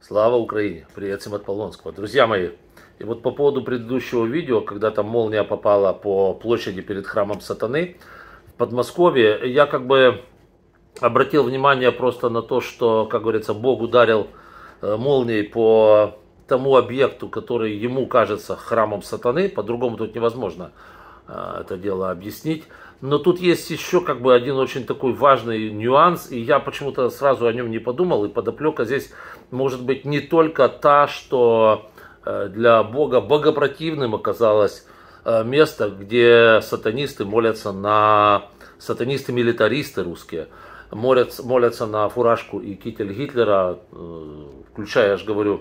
Слава Украине! Привет всем от Полонского. Друзья мои, и вот по поводу предыдущего видео, когда там молния попала по площади перед храмом сатаны в Подмосковье, я как бы обратил внимание просто на то, что, как говорится, Бог ударил э, молнией по тому объекту, который ему кажется храмом сатаны, по-другому тут невозможно. А, это дело объяснить. Но тут есть еще как бы один очень такой важный нюанс, и я почему-то сразу о нем не подумал, и подоплека здесь может быть не только та, что э, для Бога богопротивным оказалось э, место, где сатанисты молятся на... сатанисты-милитаристы русские молятся, молятся на фуражку и китель Гитлера, э, включая, я же говорю,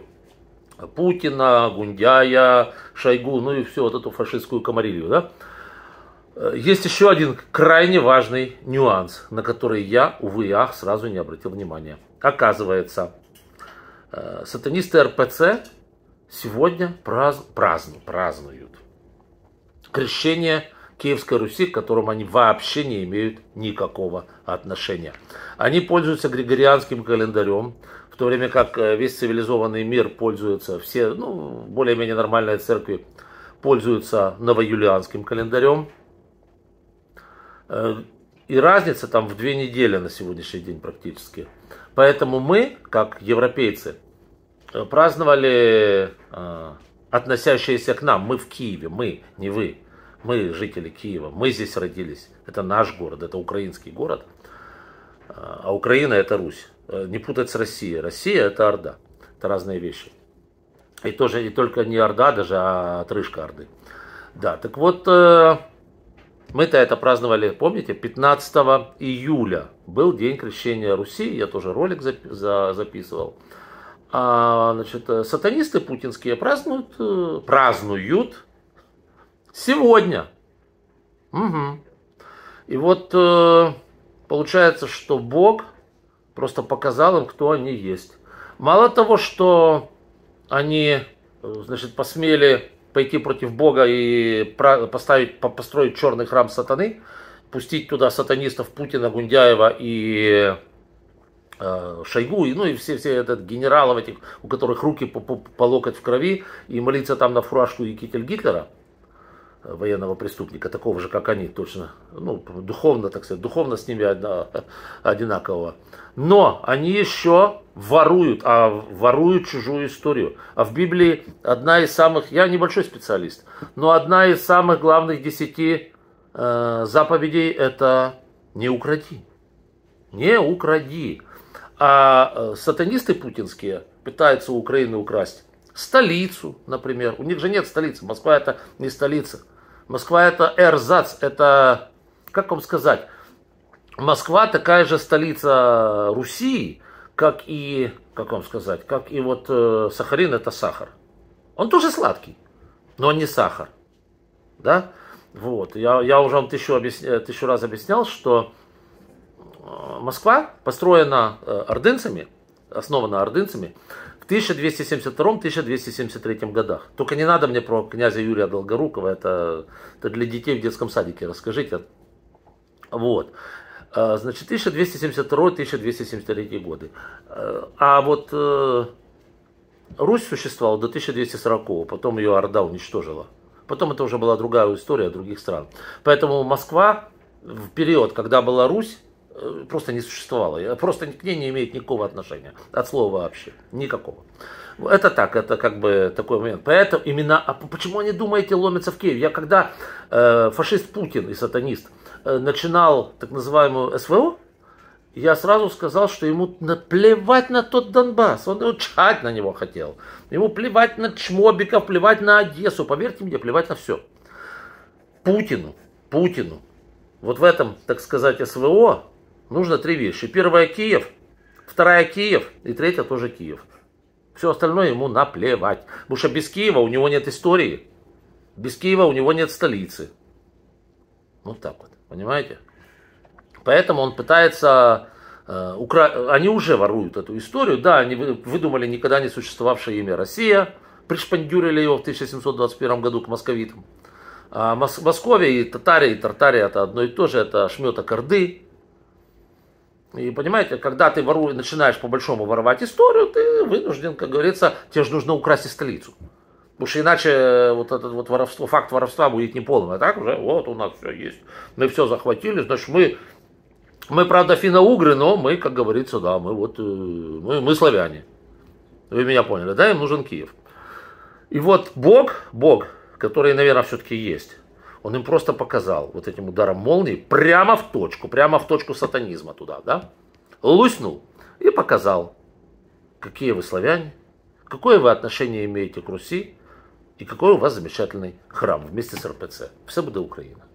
Путина, Гундяя, Шойгу, ну и всю вот эту фашистскую комарилью, да? Э, есть еще один крайне важный нюанс, на который я, увы и ах, сразу не обратил внимания. Оказывается, э, сатанисты РПЦ сегодня праздну... празднуют крещение Киевской Руси, к которому они вообще не имеют никакого отношения. Они пользуются григорианским календарем, в то время как э, весь цивилизованный мир пользуется, все ну, более-менее нормальные церкви пользуются новоюлианским календарем – Э, и разница там в две недели на сегодняшний день практически. Поэтому мы, как европейцы, э, праздновали э, относящиеся к нам. Мы в Киеве, мы, не вы. Мы жители Киева, мы здесь родились. Это наш город, это украинский город. А Украина это Русь. Не путать с Россией. Россия это Орда. Это разные вещи. И тоже и только не Орда даже, а отрыжка Орды. Да, так вот, мы-то это праздновали, помните, 15 июля. Был день крещения Руси, я тоже ролик записывал. А, значит, э, сатанисты путинские празднуют, э, празднуют сегодня. Угу. И вот э, получается, что Бог просто показал им, кто они есть. Мало того, что они, значит, посмели пойти против Бога и поставить, построить черный храм сатаны, пустить туда сатанистов Путина, Гундяева и э, Шойгу, и, ну и все, все этот, генералов этих, у которых руки по, по, по локоть в крови, и молиться там на фуражку и китель Гитлера – военного преступника, такого же, как они, точно, ну, духовно, так сказать, духовно с ними одинакового. Но они еще воруют, а воруют чужую историю. А в Библии одна из самых, я небольшой специалист, но одна из самых главных десяти э, заповедей это не укради. Не укради. А э, сатанисты путинские пытаются Украину украсть столицу, например. У них же нет столицы. Москва это не столица. Москва это эрзац, это, как вам сказать, Москва такая же столица Руси, как и, как вам сказать, как и вот э, сахарин это сахар. Он тоже сладкий, но он не сахар. Да? Вот. Я, я уже вам тысячу, объясня, э, тысячу раз объяснял, что э, Москва построена э, ордынцами, основана ордынцами, в 1272-1273 годах. Только не надо мне про князя Юрия Долгорукова, это, это для детей в детском садике расскажите. Вот. А, значит, 1272-1273 годы. А, а вот э, Русь существовала до 1240 потом ее Орда уничтожила. Потом это уже была другая история других стран. Поэтому Москва в период, когда была Русь, Э, просто не существовало. Просто к ней не имеет никакого отношения. От слова вообще. Никакого. Это так, это как бы такой момент. Поэтому именно, а почему они, думаете, ломятся в Киев? Я когда э, фашист Путин и сатанист э, начинал так называемую СВО, я сразу сказал, что ему наплевать на тот Донбасс. Он чать на него хотел. Ему плевать на Чмобиков, плевать на Одессу. Поверьте мне, плевать на все. Путину, Путину, вот в этом, так сказать, СВО нужно три вещи. Первая Киев, вторая Киев и третья тоже Киев. Все остальное ему наплевать. Потому что без Киева у него нет истории. Без Киева у него нет столицы. Вот ну, так вот, понимаете? Поэтому он пытается... Э, укра... Они уже воруют эту историю. Да, они выдумали никогда не существовавшее имя Россия. Пришпандюрили его в 1721 году к московитам. А Мос... Московия и Татария, и Тартария это одно и то же. Это шмета корды. И понимаете, когда ты вору начинаешь по-большому воровать историю, ты вынужден, как говорится, тебе же нужно украсть и столицу. Потому что иначе э, вот этот вот воровство, факт воровства будет неполным. А так уже, вот у нас все есть. Мы все захватили, значит, мы, мы правда, финно-угры, но мы, как говорится, да, мы вот, э, мы, мы славяне. Вы меня поняли, да, им нужен Киев. И вот Бог, Бог, который, наверное, все-таки есть, он им просто показал вот этим ударом молнии прямо в точку, прямо в точку сатанизма туда, да? Луснул и показал, какие вы славяне, какое вы отношение имеете к Руси и какой у вас замечательный храм вместе с РПЦ. Все будет Украина.